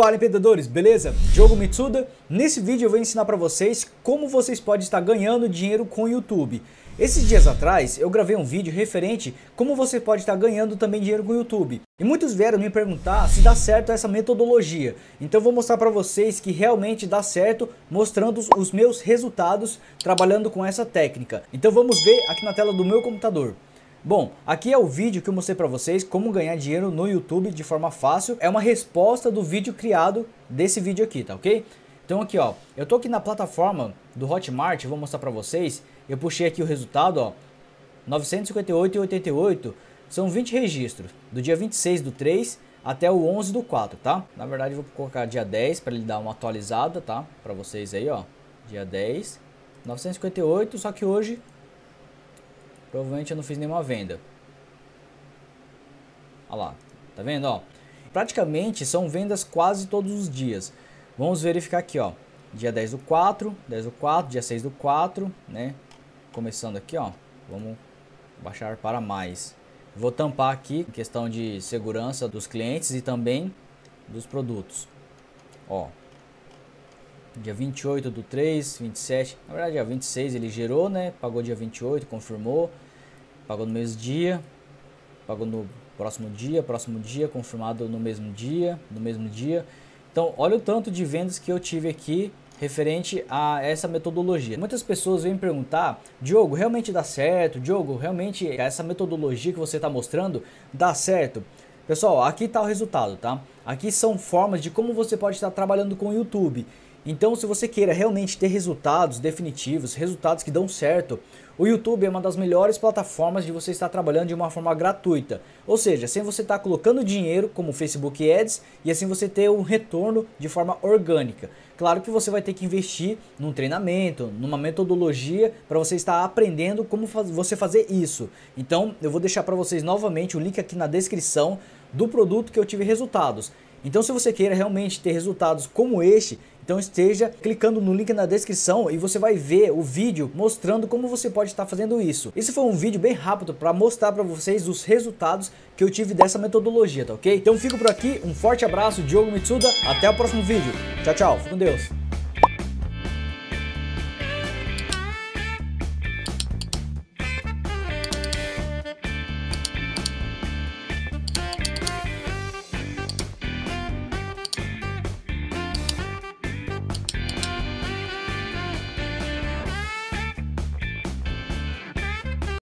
Fala empreendedores, beleza? Diogo Mitsuda. Nesse vídeo eu vou ensinar para vocês como vocês podem estar ganhando dinheiro com o YouTube. Esses dias atrás eu gravei um vídeo referente como você pode estar ganhando também dinheiro com o YouTube. E muitos vieram me perguntar se dá certo essa metodologia. Então eu vou mostrar para vocês que realmente dá certo, mostrando os meus resultados trabalhando com essa técnica. Então vamos ver aqui na tela do meu computador. Bom, aqui é o vídeo que eu mostrei para vocês como ganhar dinheiro no YouTube de forma fácil. É uma resposta do vídeo criado desse vídeo aqui, tá ok? Então aqui ó, eu tô aqui na plataforma do Hotmart, vou mostrar para vocês. Eu puxei aqui o resultado ó, 958,88 são 20 registros, do dia 26 do 3 até o 11 do 4, tá? Na verdade vou colocar dia 10 para ele dar uma atualizada, tá? Para vocês aí ó, dia 10, 958, só que hoje Provavelmente eu não fiz nenhuma venda. Olha lá, tá vendo? Ó, praticamente são vendas quase todos os dias. Vamos verificar aqui, ó. Dia 10 do 4, 10 do 4, dia 6 do 4, né? Começando aqui, ó. Vamos baixar para mais. Vou tampar aqui questão de segurança dos clientes e também dos produtos. Ó. Dia 28 do 3, 27. Na verdade, dia 26 ele gerou, né? Pagou dia 28, confirmou pagou no mesmo dia, pagou no próximo dia, próximo dia, confirmado no mesmo dia, no mesmo dia. Então, olha o tanto de vendas que eu tive aqui referente a essa metodologia. Muitas pessoas vêm perguntar, Diogo, realmente dá certo? Diogo, realmente essa metodologia que você está mostrando dá certo? Pessoal, aqui está o resultado, tá? Aqui são formas de como você pode estar trabalhando com o YouTube. Então, se você queira realmente ter resultados definitivos, resultados que dão certo, o YouTube é uma das melhores plataformas de você estar trabalhando de uma forma gratuita. Ou seja, sem você estar colocando dinheiro como Facebook Ads e assim você ter um retorno de forma orgânica. Claro que você vai ter que investir num treinamento, numa metodologia para você estar aprendendo como faz você fazer isso. Então, eu vou deixar para vocês novamente o link aqui na descrição do produto que eu tive resultados. Então, se você queira realmente ter resultados como este, então esteja clicando no link na descrição e você vai ver o vídeo mostrando como você pode estar fazendo isso. Esse foi um vídeo bem rápido para mostrar para vocês os resultados que eu tive dessa metodologia, tá ok? Então fico por aqui, um forte abraço, Diogo Mitsuda, até o próximo vídeo. Tchau, tchau, fique com Deus.